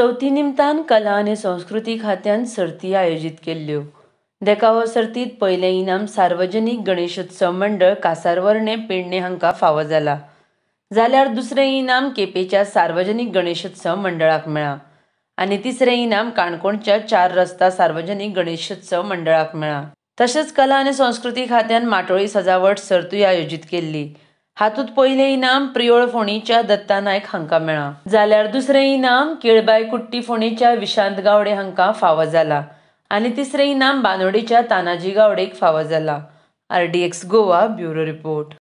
चवथी निमतान कला आनी संस्कृती खात्यान सर्ती आयोजीत केल्ल्यो देका हो सर्तीत पयलें इनाम सार्वजनीक गणेशोत्सव मंडळ कासारवर्णे पेडणे हांकां फावो जाला जाल्यार दुसरें इनाम केपेच्या सार्वजनीक गणेशोत्सव मंडळाक मेळ्ळां आनी तिसरें इनाम काणकोणच्या चार रस्ता सार्वजनीक गणेशोत्सव मंडळाक मेळ्ळां तशेंच कला आनी संस्कृती खात्यान माटोळी सजावट सर्तूय आयोजीत केल्ली हातूत पहिले इनाम प्रियोळ फोणीच्या दत्ता नायक हांका मेळ्ळां जाल्यार दुसरे इनाम केळबाय कुट्टी फोणीच्या विशांत गावडे हांकां फावो जाला आणि तिसरे इनाम बांदोडेच्या तानाजी गावडेक फावो जाला R D X Goa bureau report